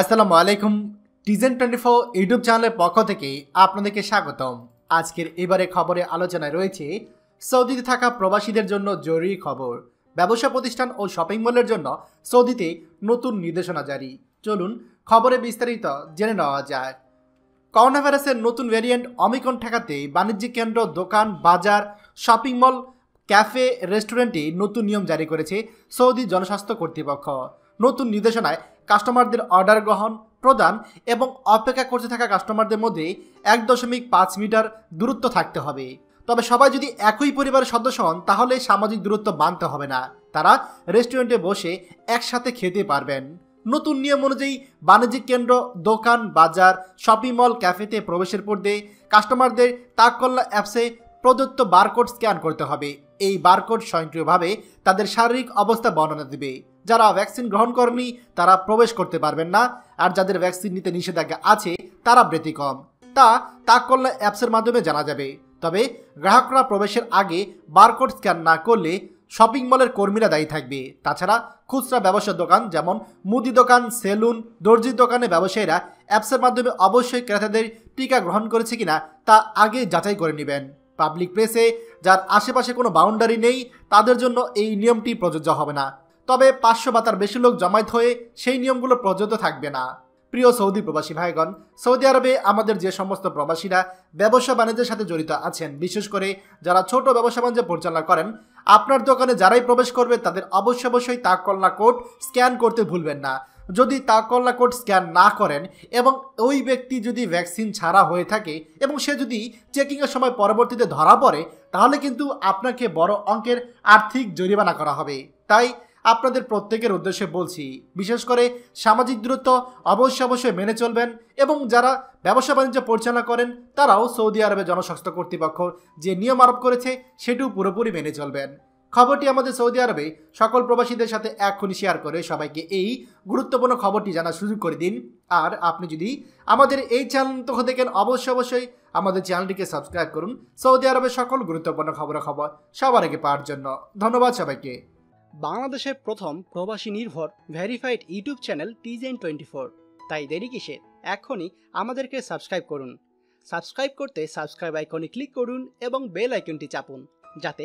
আসসালামু আলাইকুম টিজেন twenty four YouTube চ্যানেলের পক্ষ থেকে আপনাদেরকে স্বাগতম আজকের এবারে খবরে আলোচনায় রয়েছে সৌদিতে থাকা প্রবাসীদের জন্য জরুরি খবর ব্যবসা প্রতিষ্ঠান ও শপিং মলের জন্য সৌদিতে নতুন নির্দেশনা জারি চলুন খবরে বিস্তারিত জেনে নেওয়া যায় করোনা ভাইরাসের নতুন ভ্যারিয়েন্ট অমিকন ঠেকাতে বাণিজ্যিক কেন্দ্র দোকান বাজার শপিং মল ক্যাফে রেস্টুরেন্টে নতুন নিয়ম জারি করেছে সৌদি জনস্বাস্থ্য কর্তৃপক্ষ নতুন নির্দেশনায় কাস্টমারদের অর্ডার গ্রহণ প্রদান এবং অপেক্ষা করতে থাকা কাস্টমারদের মধ্যে এক দশমিক পাঁচ মিটার দূরত্ব থাকতে হবে তবে সবাই যদি একই পরিবারের সদস্য হন তাহলে সামাজিক দূরত্ব মানতে হবে না তারা রেস্টুরেন্টে বসে একসাথে খেতে পারবেন নতুন নিয়ম অনুযায়ী বাণিজ্যিক কেন্দ্র দোকান বাজার শপিং মল ক্যাফেতে প্রবেশের দিয়ে কাস্টমারদের তাকল্লা অ্যাপসে প্রদত্ত বারকোড স্ক্যান করতে হবে এই বারকোড স্বয়ংক্রিয়ভাবে তাদের শারীরিক অবস্থা বর্ণনা দেবে যারা ভ্যাকসিন গ্রহণ করেনি তারা প্রবেশ করতে পারবেন না আর যাদের ভ্যাকসিন নিতে নিষেধাজ্ঞা আছে তারা ব্যতিক্রম তা করলে অ্যাপসের মাধ্যমে জানা যাবে তবে গ্রাহকরা প্রবেশের আগে বারকোড স্ক্যান না করলে শপিং মলের কর্মীরা দায়ী থাকবে তাছাড়া খুচরা ব্যবসার দোকান যেমন মুদি দোকান সেলুন দর্জির দোকানে ব্যবসায়ীরা অ্যাপসের মাধ্যমে অবশ্যই ক্রেতাদের টিকা গ্রহণ করেছে কিনা তা আগে যাচাই করে নেবেন পাবলিক প্লেসে যার আশেপাশে কোনো বাউন্ডারি নেই তাদের জন্য এই নিয়মটি প্রযোজ্য হবে না তবে পাঁচশো বা তার বেশি লোক জমায়েত হয়ে সেই নিয়মগুলো প্রযোজ্য থাকবে না প্রিয় সৌদি প্রবাসী ভাইগণ সৌদি আরবে আমাদের যে সমস্ত প্রবাসীরা ব্যবসা বাণিজ্যের সাথে জড়িত আছেন বিশেষ করে যারা ছোট ব্যবসা বাণিজ্য পরিচালনা করেন আপনার দোকানে যারাই প্রবেশ করবে তাদের অবশ্য অবশ্যই তাক কল্যাণ কোড স্ক্যান করতে ভুলবেন না যদি তাকল্লা কোড স্ক্যান না করেন এবং ওই ব্যক্তি যদি ভ্যাকসিন ছাড়া হয়ে থাকে এবং সে যদি চেকিংয়ের সময় পরবর্তীতে ধরা পড়ে তাহলে কিন্তু আপনাকে বড় অঙ্কের আর্থিক জরিমানা করা হবে তাই আপনাদের প্রত্যেকের উদ্দেশ্যে বলছি বিশেষ করে সামাজিক দূরত্ব অবশ্যই অবশ্যই মেনে চলবেন এবং যারা ব্যবসা বাণিজ্য পরিচালনা করেন তারাও সৌদি আরবে জনস্বাস্থ্য কর্তৃপক্ষ যে নিয়ম আরোপ করেছে সেটিও পুরোপুরি মেনে চলবেন খবরটি আমাদের সৌদি আরবে সকল প্রবাসীদের সাথে এখনই শেয়ার করে সবাইকে এই গুরুত্বপূর্ণ খবরটি জানার সুযোগ করে দিন আর আপনি যদি আমাদের এই চ্যানেল তো দেখেন অবশ্যই অবশ্যই আমাদের চ্যানেলটিকে সাবস্ক্রাইব করুন সৌদি আরবের সকল গুরুত্বপূর্ণ খবর খবর সবার আগে পাওয়ার জন্য ধন্যবাদ সবাইকে বাংলাদেশের প্রথম প্রবাসী নির্ভর ভেরিফাইড ইউটিউব চ্যানেল টিজেন টোয়েন্টি ফোর তাই দেরি কিসে এখনই আমাদেরকে সাবস্ক্রাইব করুন সাবস্ক্রাইব করতে সাবস্ক্রাইব আইকনে ক্লিক করুন এবং বেল আইকনটি চাপুন যাতে